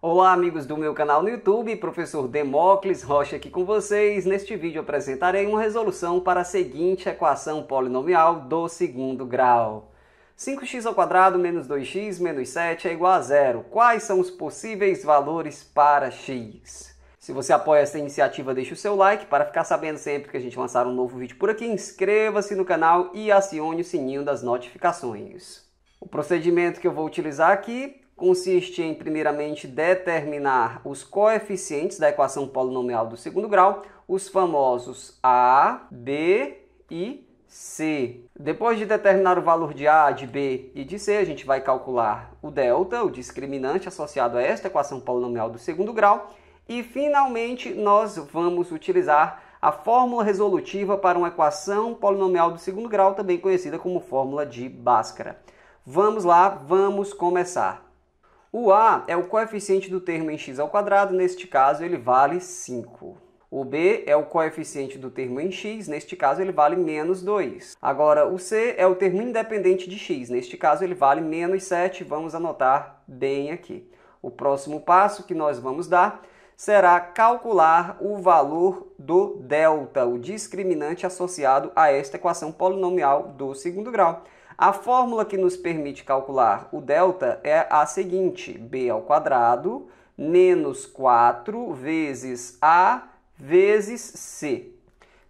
Olá amigos do meu canal no YouTube, professor Demócles Rocha aqui com vocês. Neste vídeo apresentarei uma resolução para a seguinte equação polinomial do segundo grau. 5x² menos 2x menos 7 é igual a zero. Quais são os possíveis valores para x? Se você apoia essa iniciativa, deixe o seu like para ficar sabendo sempre que a gente lançar um novo vídeo por aqui. Inscreva-se no canal e acione o sininho das notificações. O procedimento que eu vou utilizar aqui consiste em, primeiramente, determinar os coeficientes da equação polinomial do segundo grau, os famosos A, B e C. Depois de determinar o valor de A, de B e de C, a gente vai calcular o delta, o discriminante associado a esta equação polinomial do segundo grau, e finalmente nós vamos utilizar a fórmula resolutiva para uma equação polinomial do segundo grau, também conhecida como fórmula de Bhaskara. Vamos lá, vamos começar. O A é o coeficiente do termo em x ao quadrado, neste caso ele vale 5. O B é o coeficiente do termo em x, neste caso ele vale menos 2. Agora, o C é o termo independente de x, neste caso ele vale menos 7, vamos anotar bem aqui. O próximo passo que nós vamos dar será calcular o valor do delta, o discriminante associado a esta equação polinomial do segundo grau. A fórmula que nos permite calcular o delta é a seguinte: b ao quadrado menos 4 vezes a vezes c.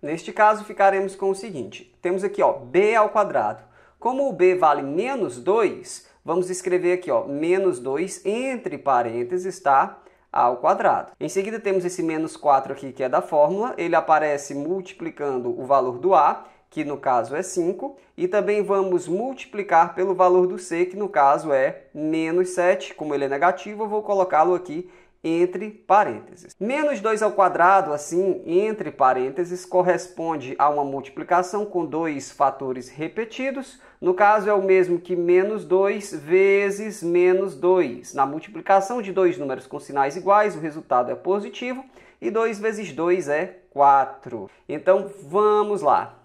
Neste caso, ficaremos com o seguinte: temos aqui ó, b ao quadrado. Como o b vale menos 2, vamos escrever aqui ó, menos 2 entre parênteses, tá? ao quadrado. Em seguida, temos esse menos 4 aqui, que é da fórmula. Ele aparece multiplicando o valor do a que no caso é 5, e também vamos multiplicar pelo valor do C, que no caso é menos 7. Como ele é negativo, eu vou colocá-lo aqui entre parênteses. Menos 2 ao quadrado, assim, entre parênteses, corresponde a uma multiplicação com dois fatores repetidos. No caso, é o mesmo que menos 2 vezes menos 2. Na multiplicação de dois números com sinais iguais, o resultado é positivo, e 2 vezes 2 é 4. Então, vamos lá.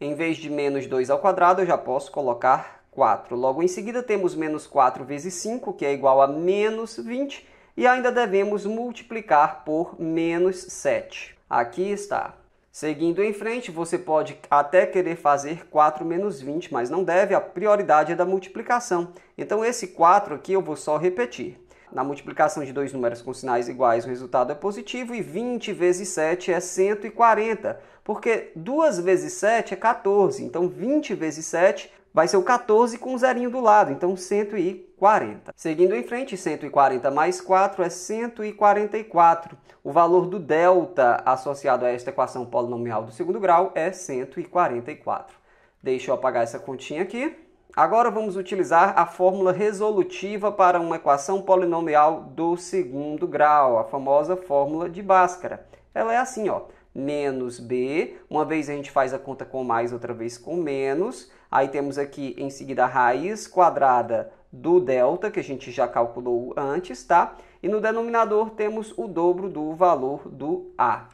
Em vez de menos 2 ao quadrado, eu já posso colocar 4. Logo em seguida, temos menos 4 vezes 5, que é igual a menos 20, e ainda devemos multiplicar por menos 7. Aqui está. Seguindo em frente, você pode até querer fazer 4 menos 20, mas não deve, a prioridade é da multiplicação. Então, esse 4 aqui eu vou só repetir. Na multiplicação de dois números com sinais iguais, o resultado é positivo e 20 vezes 7 é 140, porque 2 vezes 7 é 14, então 20 vezes 7 vai ser o 14 com um zerinho do lado, então 140. Seguindo em frente, 140 mais 4 é 144. O valor do delta associado a esta equação polinomial do segundo grau é 144. Deixa eu apagar essa continha aqui. Agora vamos utilizar a fórmula resolutiva para uma equação polinomial do segundo grau, a famosa fórmula de Bhaskara. Ela é assim, ó, menos b, uma vez a gente faz a conta com mais, outra vez com menos. Aí temos aqui em seguida a raiz quadrada do delta, que a gente já calculou antes, tá? E no denominador temos o dobro do valor do a.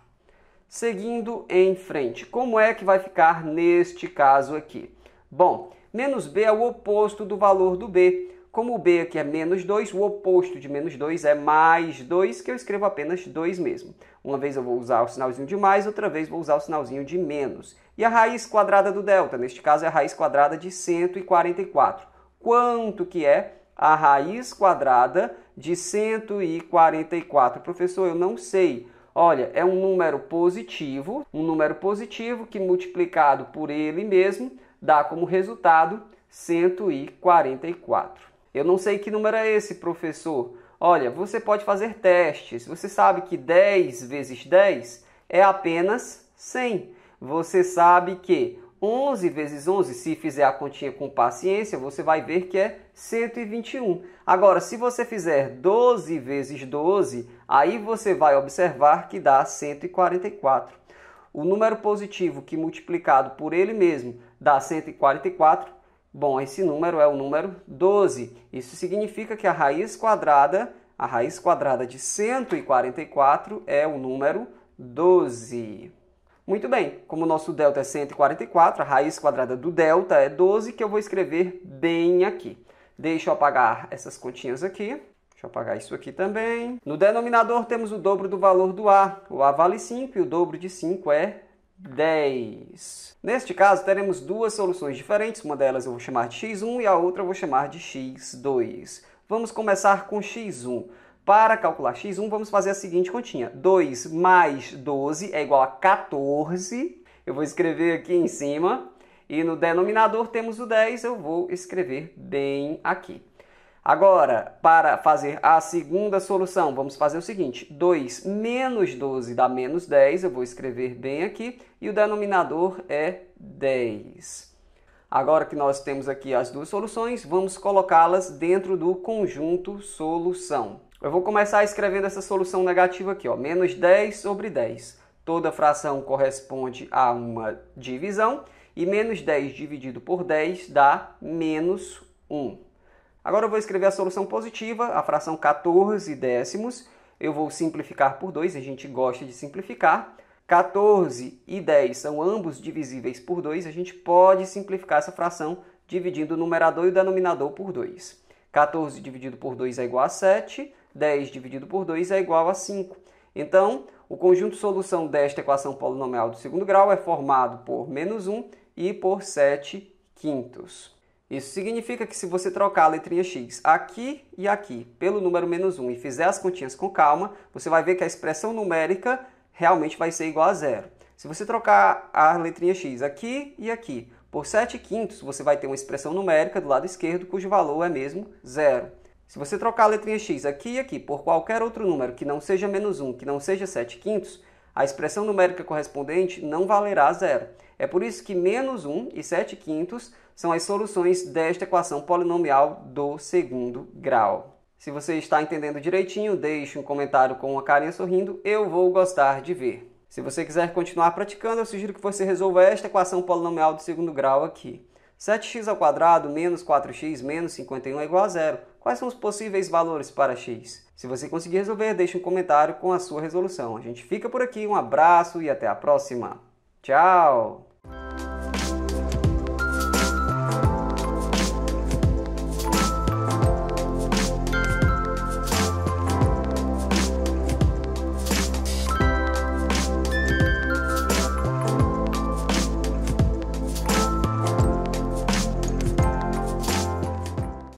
Seguindo em frente, como é que vai ficar neste caso aqui? Bom, menos b é o oposto do valor do b. Como o b aqui é menos 2, o oposto de menos 2 é mais 2, que eu escrevo apenas 2 mesmo. Uma vez eu vou usar o sinalzinho de mais, outra vez vou usar o sinalzinho de menos. E a raiz quadrada do delta, neste caso é a raiz quadrada de 144. Quanto que é a raiz quadrada de 144? Professor, eu não sei. Olha, é um número positivo, um número positivo que multiplicado por ele mesmo dá como resultado 144. Eu não sei que número é esse, professor. Olha, você pode fazer testes. Você sabe que 10 vezes 10 é apenas 100. Você sabe que 11 vezes 11, se fizer a continha com paciência, você vai ver que é 121. Agora, se você fizer 12 vezes 12, aí você vai observar que dá 144 o número positivo que multiplicado por ele mesmo dá 144, bom, esse número é o número 12. Isso significa que a raiz quadrada, a raiz quadrada de 144 é o número 12. Muito bem, como o nosso delta é 144, a raiz quadrada do delta é 12, que eu vou escrever bem aqui. Deixa eu apagar essas continhas aqui. Deixa eu apagar isso aqui também. No denominador temos o dobro do valor do A. O A vale 5 e o dobro de 5 é 10. Neste caso, teremos duas soluções diferentes. Uma delas eu vou chamar de x1 e a outra eu vou chamar de x2. Vamos começar com x1. Para calcular x1, vamos fazer a seguinte continha. 2 mais 12 é igual a 14. Eu vou escrever aqui em cima. E no denominador temos o 10, eu vou escrever bem aqui. Agora, para fazer a segunda solução, vamos fazer o seguinte: 2 menos 12 dá menos 10, eu vou escrever bem aqui, e o denominador é 10. Agora que nós temos aqui as duas soluções, vamos colocá-las dentro do conjunto solução. Eu vou começar escrevendo essa solução negativa aqui, ó, menos 10 sobre 10. Toda fração corresponde a uma divisão, e menos 10 dividido por 10 dá menos 1. Agora eu vou escrever a solução positiva, a fração 14 décimos. Eu vou simplificar por 2, a gente gosta de simplificar. 14 e 10 são ambos divisíveis por 2, a gente pode simplificar essa fração dividindo o numerador e o denominador por 2. 14 dividido por 2 é igual a 7, 10 dividido por 2 é igual a 5. Então, o conjunto solução desta equação polinomial do segundo grau é formado por menos 1 e por 7 quintos. Isso significa que se você trocar a letrinha x aqui e aqui pelo número menos 1 e fizer as continhas com calma, você vai ver que a expressão numérica realmente vai ser igual a zero. Se você trocar a letrinha x aqui e aqui por 7 quintos, você vai ter uma expressão numérica do lado esquerdo cujo valor é mesmo zero. Se você trocar a letrinha x aqui e aqui por qualquer outro número que não seja menos 1, que não seja 7 quintos, a expressão numérica correspondente não valerá zero. É por isso que menos 1 e 7 quintos são as soluções desta equação polinomial do segundo grau. Se você está entendendo direitinho, deixe um comentário com uma carinha sorrindo, eu vou gostar de ver. Se você quiser continuar praticando, eu sugiro que você resolva esta equação polinomial do segundo grau aqui. 7x ao quadrado menos 4x menos 51 é igual a zero. Quais são os possíveis valores para X? Se você conseguir resolver, deixe um comentário com a sua resolução. A gente fica por aqui, um abraço e até a próxima. Tchau!